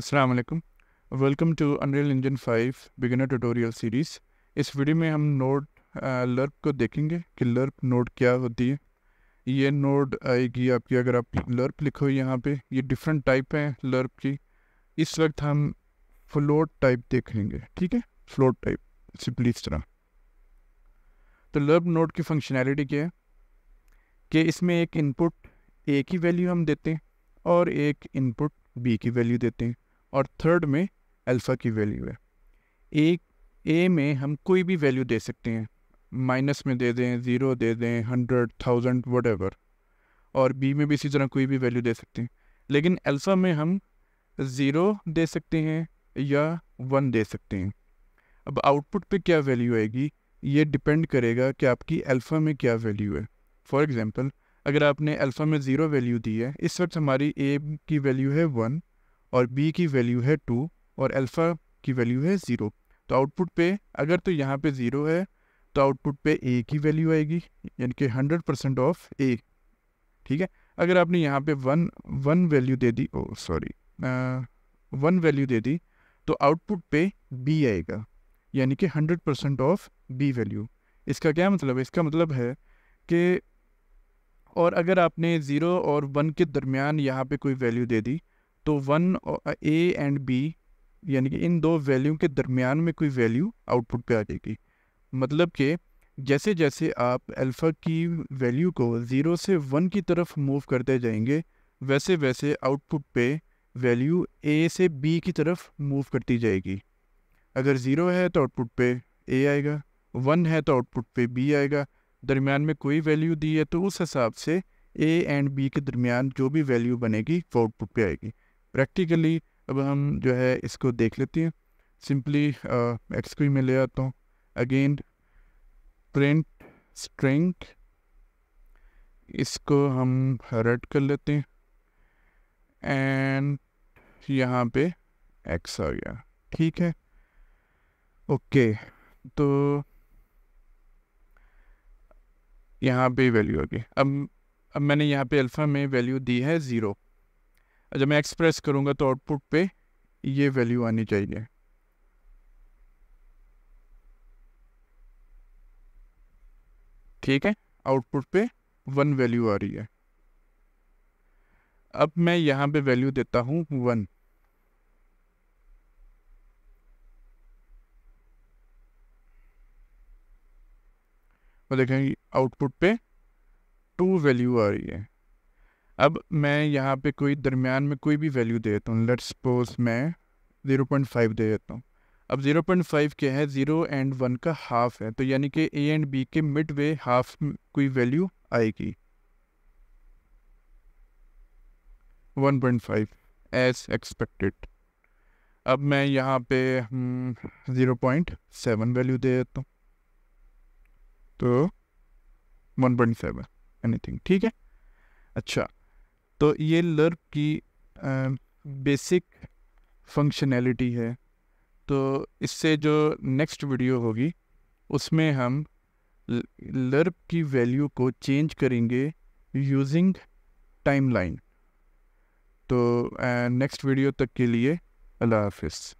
अस्सलाम वालेकुम welcome to Unreal Engine 5 beginner tutorial series इस वीडियो में हम नोड uh, लर्प को देखेंगे कि लर्प नोड क्या होती है ये नोड आएगी आपकी अगर आप लर्प लिखो यहाँ पे ये डिफरेंट टाइप हैं लर्प की इस वक्त हम फ्लोट टाइप देखेंगे ठीक है फ्लोट टाइप सिंपली इस तरह तो लर्प नोड की फंक्शनैलिटी क्या है कि इसमें एक इनपुट ए की वैल्यू हम देते हैं और एक इनपुट बी की वैल्यू देते हैं और थर्ड में अल्फ़ा की वैल्यू है एक ए में हम कोई भी वैल्यू दे सकते हैं माइनस में दे दें ज़ीरो दे दें हंड्रेड थाउजेंड वट और बी में भी इसी तरह कोई भी वैल्यू दे सकते हैं लेकिन अल्फ़ा में हम ज़ीरो दे सकते हैं या वन दे सकते हैं अब आउटपुट पे क्या वैल्यू आएगी ये डिपेंड करेगा कि आपकी अल्फ़ा में क्या वैल्यू है फॉर एग्ज़ाम्पल अगर आपने अल्फ़ा में ज़ीरो वैल्यू दी है इस वक्त हमारी ए की वैल्यू है वन और बी की वैल्यू है टू और अल्फ़ा की वैल्यू है ज़ीरो तो आउटपुट पे अगर तो यहाँ पे ज़ीरो है तो आउटपुट पे ए की वैल्यू आएगी यानी कि हंड्रेड परसेंट ऑफ ए ठीक है अगर आपने यहाँ पे वन वन वैल्यू दे दी ओ सॉरी वन वैल्यू दे दी तो आउटपुट पे बी आएगा यानी कि hundred percent of B value इसका क्या मतलब है इसका मतलब है कि और अगर आपने ज़ीरो और वन के दरमियान यहाँ पे कोई वैल्यू दे दी तो वन ए एंड बी यानी कि इन दो वैल्यू के दरमियान में कोई वैल्यू आउटपुट पे आ जाएगी मतलब कि जैसे जैसे आप अल्फ़ा की वैल्यू को ज़ीरो से वन की तरफ मूव करते जाएंगे वैसे वैसे आउटपुट पे वैल्यू ए से बी की तरफ मूव करती जाएगी अगर ज़ीरो है तो आउटपुट पे ए आएगा वन है तो आउटपुट पे बी आएगा दरमियान में कोई वैल्यू दी है तो उस हिसाब से ए एंड बी के दरमियान जो भी वैल्यू बनेगी वो आउटपुट पे आएगी प्रैक्टिकली अब हम जो है इसको देख लेते हैं सिंपली एक्स को मैं ले आता हूँ अगेन प्रिंट स्ट्रिंग इसको हम रेड कर लेते हैं एंड यहाँ पे एक्स आ गया ठीक है ओके okay, तो यहाँ पे वैल्यू आ गई अब अब मैंने यहाँ पे अल्फ़ा में वैल्यू दी है ज़ीरो जब मैं एक्सप्रेस करूँगा तो आउटपुट पे ये वैल्यू आनी चाहिए ठीक है आउटपुट पे वन वैल्यू आ रही है अब मैं यहां पे वैल्यू देता हूं वन देखेंगे देखें आउटपुट पे टू वैल्यू आ रही है अब मैं यहाँ पे कोई दरमियान में कोई भी वैल्यू दे देता हूँ लेट्स सपोज मैं ज़ीरो पॉइंट फाइव दे देता हूँ अब ज़ीरो पॉइंट फाइव क्या है ज़ीरो एंड वन का हाफ है तो यानी कि ए एंड बी के मिड वे हाफ कोई वैल्यू आएगी one point five as expected अब मैं यहाँ पे ज़ीरो पॉइंट सेवन वैल्यू दे देता हूँ तो वन पॉइंट सेवन एनीथिंग ठीक है अच्छा तो ये लर्प की बेसिक फंक्शनैलिटी है तो इससे जो नेक्स्ट वीडियो होगी उसमें हम लर्प की वैल्यू को चेंज करेंगे यूजिंग टाइमलाइन तो नेक्स्ट वीडियो तक के लिए अल्लाह हाफिज़